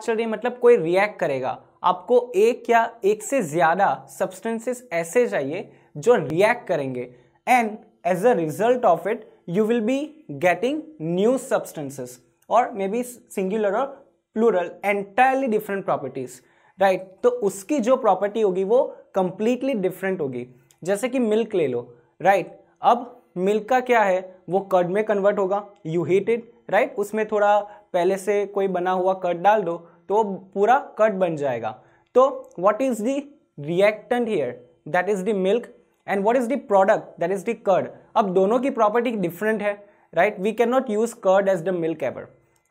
चल रही है मतलब कोई रिएक्ट करेगा आपको एक या एक से ज़्यादा सब्सटेंसेस ऐसे चाहिए जो रिएक्ट करेंगे and as a result of it you will be getting new substances और मे बी सिंगुलर और plural entirely different properties right तो उसकी जो प्रॉपर्टी होगी वो कंप्लीटली डिफरेंट होगी जैसे कि मिल्क ले लो राइट right? अब मिल्क का क्या है वो कर्ड में कन्वर्ट होगा यू हीट इट राइट उसमें थोड़ा पहले से कोई बना हुआ कट डाल दो तो पूरा कट बन जाएगा तो what is the reactant here that is the milk and what is the product that is the curd अब दोनों की प्रॉपर्टी डिफरेंट है right we can not use curd as the milk ever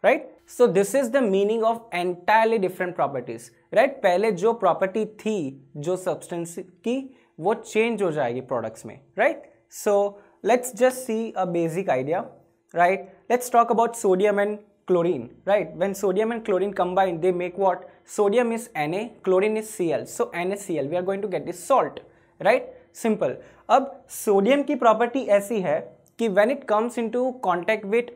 right so this is the meaning of entirely different properties right पहले जो property थी जो substance की वो चेंज हो जाएगी प्रोडक्ट्स में right so let's just see a basic idea right let's talk about sodium and chlorine right when sodium and chlorine combine they make what sodium is na chlorine is cl so nacl we are going to get this salt right simple ab sodium अब sodium की property ऐसी है कि when it comes into contact with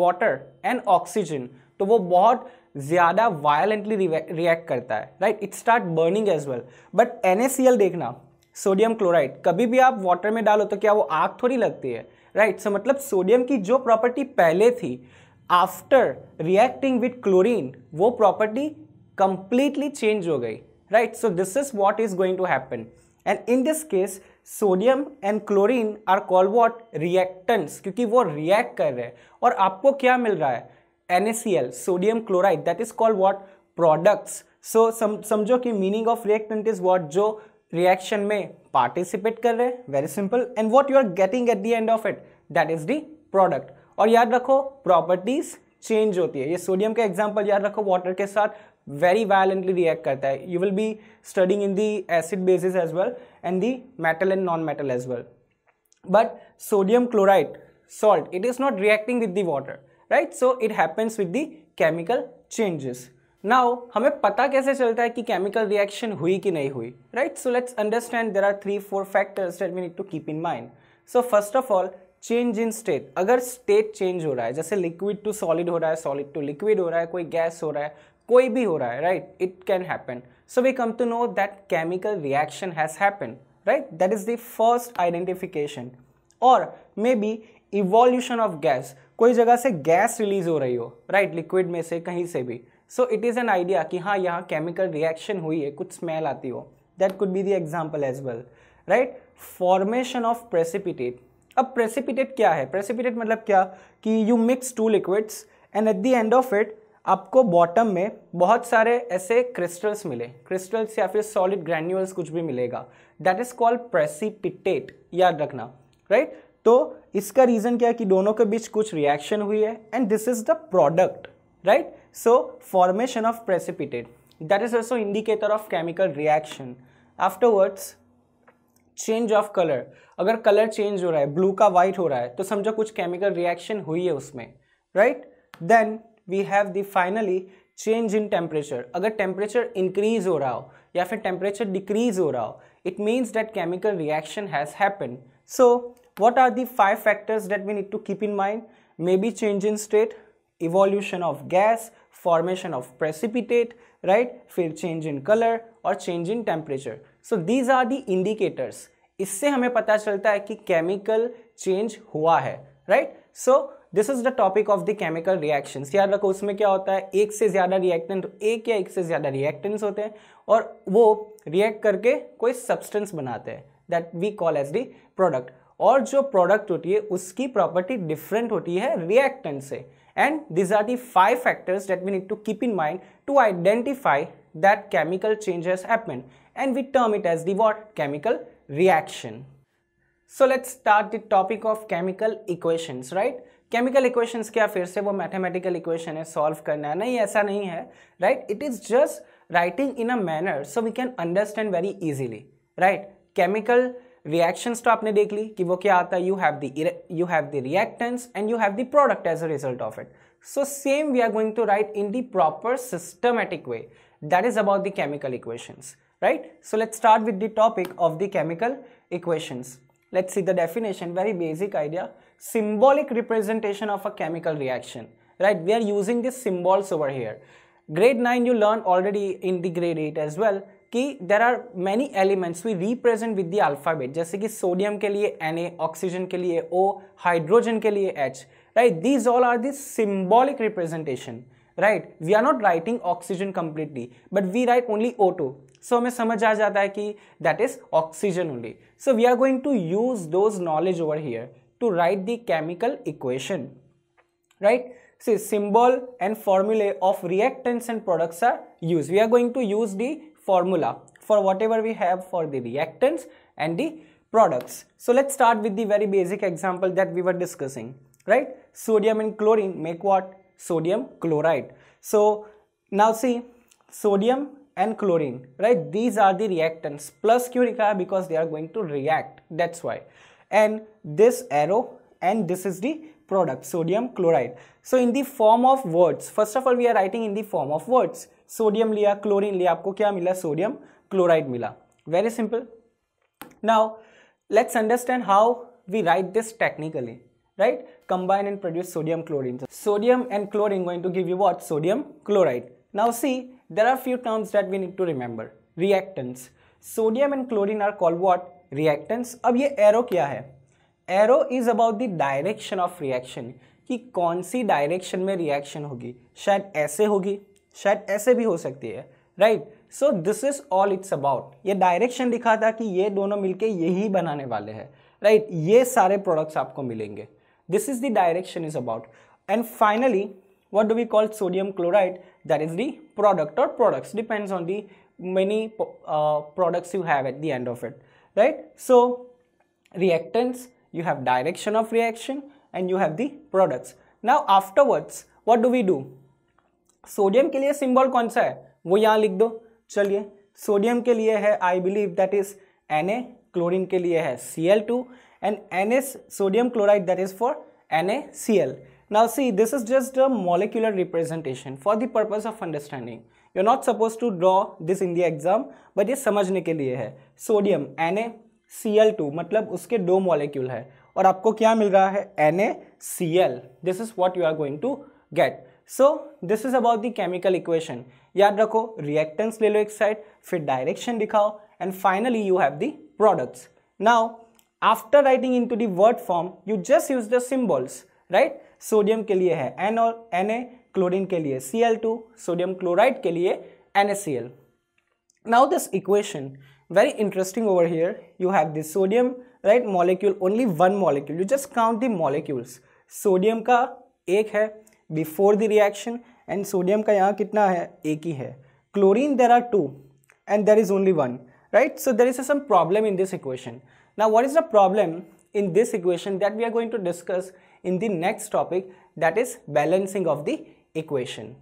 water and oxygen तो वो बहुत ज़्यादा violently react karta hai right it start burning as well but nacl dekhna sodium chloride कभी भी आप वाटर में डालो तो क्या वो आग थोड़ी लगती है राइट right? सो so, मतलब सोडियम की जो प्रॉपर्टी पहले थी आफ्टर रिएक्टिंग विथ क्लोरीन वो प्रॉपर्टी कंप्लीटली चेंज हो गई right so this is what is going to happen and in this case sodium and chlorine are call what reactants क्योंकि वो रिएक्ट कर रहे हैं और आपको क्या मिल रहा है N C L sodium chloride that is called what products so समझो कि meaning of reactant is what जो रिएक्शन में पार्टिसिपेट कर रहे हैं very simple and what you are getting at the end of it that is the product और याद रखो प्रॉपर्टीज चेंज होती है ये सोडियम का एग्जाम्पल याद रखो वाटर के साथ वेरी वायलेंटली रिएक्ट करता है you will be studying in the acid bases as well and the metal and non metal as well but sodium chloride salt it is not reacting with the water right so it happens with the chemical changes now हमें पता कैसे चलता है कि chemical reaction हुई कि नहीं हुई right so let's understand there are three four factors that we need to keep in mind so first of all change in state अगर स्टेट चेंज हो रहा है जैसे लिक्विड टू सॉलिड हो रहा है सॉलिड टू लिक्विड हो रहा है कोई गैस हो रहा है कोई भी हो रहा है right it can happen so we come to know that chemical reaction has happen right that is the first identification और maybe evolution of gas कोई जगह से गैस रिलीज हो रही हो राइट right? लिक्विड में से कहीं से भी so it is an idea कि हाँ यहाँ केमिकल रिएक्शन हुई है कुछ स्मेल आती हो that could be the example as well right formation of precipitate अब प्रेसिपिटेट क्या है प्रेसिपिटेट मतलब क्या कि you mix two liquids and at the end of it आपको बॉटम में बहुत सारे ऐसे क्रिस्टल्स मिले क्रिस्टल्स या फिर सॉलिड ग्रैन्यूल्स कुछ भी मिलेगा दैट इज कॉल्ड प्रेसिपिटेट याद रखना राइट right? तो इसका रीज़न क्या है कि दोनों के बीच कुछ रिएक्शन हुई है and this is the product right so formation of precipitate that is also indicator of chemical reaction afterwards change of colour अगर कलर चेंज हो रहा है ब्लू का वाइट हो रहा है तो समझो कुछ केमिकल रिएक्शन हुई है उसमें right then we have the finally change in temperature अगर टेम्परेचर इंक्रीज हो रहा हो या फिर टेम्परेचर डिक्रीज हो रहा हो it means that chemical reaction has happen so what are the five factors that we need to keep in mind maybe change in state evolution of gas formation of precipitate right फिर change in colour और change in temperature so these are the indicators इससे हमें पता चलता है कि chemical change हुआ है right so this is the topic of the chemical reaction याद रखो उसमें क्या होता है एक से ज़्यादा रिएक्टेंट एक या एक से ज़्यादा रिएक्टेंट्स होते हैं और वो रिएक्ट करके कोई सब्सटेंस बनाते हैं that we call as the product और जो प्रोडक्ट होती है उसकी प्रॉपर्टी डिफरेंट होती है रिएक्टेंट से and these are the five factors that we need to keep in mind to identify that chemical change has happen and we term it as the what chemical reaction. So let's start the topic of chemical equations, right? Chemical equations क्या फिर से वो mathematical equation है solve करना है नहीं ऐसा नहीं right? It is just writing in a manner so we can understand very easily, right? Chemical reactions तो आपने you have the you have the reactants and you have the product as a result of it. So same we are going to write in the proper systematic way that is about the chemical equations right? So let's start with the topic of the chemical equations. Let's see the definition, very basic idea. Symbolic representation of a chemical reaction, right? We are using these symbols over here. Grade 9 you learn already in the grade 8 as well कि there are many elements we represent with the alphabet. जैसे कि sodium, के लिए Na, oxygen के लिए O, hydrogen के लिए H. Right. These all are the symbolic representation right? We are not writing oxygen completely, but we write only O2. So हमें समझ आ that is oxygen only. So we are going to use those knowledge over here to write the chemical equation, right? So, symbol and formula of reactants and products are used. We are going to use the formula for whatever we have for the reactants and the products. So let's start with the very basic example that we were discussing, right? Sodium and chlorine make what? sodium chloride. So now see sodium and chlorine, right? These are the reactants plus Q because they are going to react. That's why. And this arrow and this is the product sodium chloride. So in the form of words, first of all we are writing in the form of words. Sodium liya, chlorine liya. आपको kya mila? Sodium chloride mila. Very simple. Now let's understand how we write this technically. right combine and produce sodium chlorine so sodium and chlorine going to give you what sodium chloride now see there are few terms that we need to remember reactants sodium and chlorine are called what reactants ab ye arrow kya hai arrow is about the direction of reaction ki kaun si direction mein reaction hogi shayad aise hogi shayad aise bhi ho sakti hai right so this is all it's about ye direction dikhata ki ye dono milke yahi banane wale hai right right? ये सारे products आपको मिलेंगे This is the direction is about. And finally, what do we call sodium chloride? That is the product or products, depends on the many uh, products you have at the end of it, right? So, reactants, you have direction of reaction and you have the products. Now, afterwards, what do we do? Sodium के लिए symbol कौन सा है वो यहाँ लिख दो चलिए sodium के लिए है आई बिलीव दैट इज के लिए है सी and NS sodium chloride that is for NaCl. Now see this is just a molecular representation for the purpose of understanding. You are not supposed to draw this in the exam but ये समझने के लिए है Sodium NaCl2 मतलब उसके दो molecule है और आपको क्या मिल रहा है NaCl. This is what you are going to get. So this is about the chemical equation. याद रखो reactants ले लो एक side फिर direction दिखाओ and finally you have the products. Now After writing into the word form, you just use the symbols, right? Sodium sodium के लिए है or Na. Chlorine ए क्लोरिन के लिए सी एल टू सोडियम के लिए now this equation very interesting over here you have this sodium right molecule only one molecule you just count the molecules sodium का एक है before the reaction and sodium का यहाँ कितना है एक ही है chlorine there are two and there is only one right so there is some problem in this equation now what is the problem in this equation that we are going to discuss in the next topic that is balancing of the equation.